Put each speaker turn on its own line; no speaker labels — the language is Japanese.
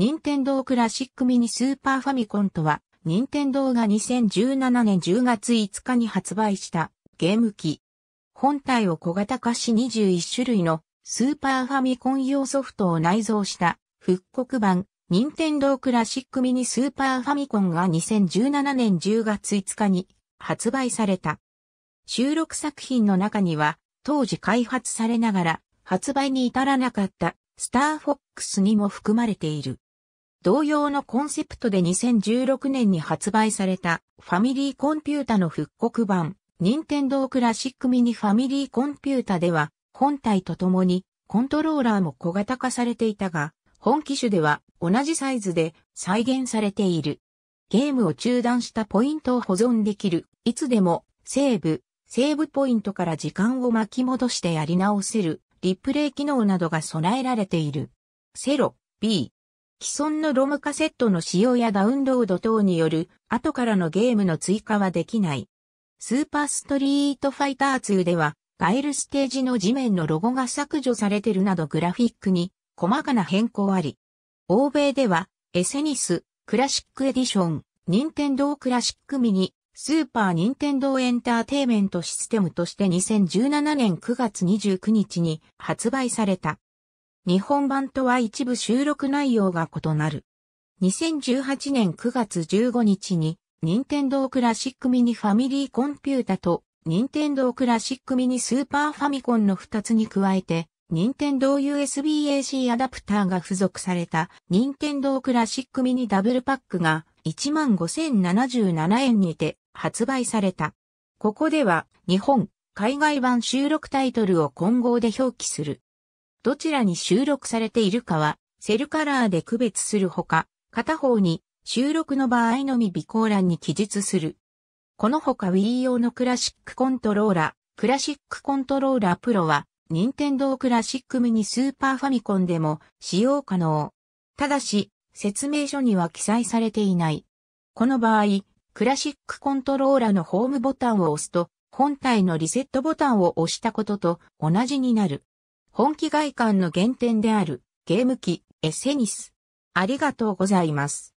任天堂クラシックミニスーパーファミコンとは、任天堂が2017年10月5日に発売したゲーム機。本体を小型化し21種類のスーパーファミコン用ソフトを内蔵した復刻版任天堂クラシックミニスーパーファミコンが2017年10月5日に発売された。収録作品の中には当時開発されながら発売に至らなかったスターフォックスにも含まれている。同様のコンセプトで2016年に発売されたファミリーコンピュータの復刻版、任天堂クラシックミニファミリーコンピュータでは、本体とともにコントローラーも小型化されていたが、本機種では同じサイズで再現されている。ゲームを中断したポイントを保存できる。いつでも、セーブ、セーブポイントから時間を巻き戻してやり直せる。リプレイ機能などが備えられている。セロ、B、既存のロムカセットの使用やダウンロード等による後からのゲームの追加はできない。スーパーストリートファイター2ではガイルステージの地面のロゴが削除されてるなどグラフィックに細かな変更あり。欧米ではエセニス、クラシックエディション、ニンテンドークラシックミニ、スーパー・ニンテンドー・エンターテイメントシステムとして2017年9月29日に発売された。日本版とは一部収録内容が異なる。2018年9月15日に、任天堂クラシックミニファミリーコンピュータと、任天堂クラシックミニスーパーファミコンの2つに加えて、任天堂 USB-AC アダプターが付属された、任天堂クラシックミニダブルパックが、15,077円にて発売された。ここでは、日本、海外版収録タイトルを混合で表記する。どちらに収録されているかは、セルカラーで区別するほか、片方に収録の場合のみ備考欄に記述する。このほか Wii 用のクラシックコントローラー、クラシックコントローラープロは、任天堂クラシックミニスーパーファミコンでも使用可能。ただし、説明書には記載されていない。この場合、クラシックコントローラのホームボタンを押すと、本体のリセットボタンを押したことと同じになる。本気外観の原点であるゲーム機エセニス。ありがとうございます。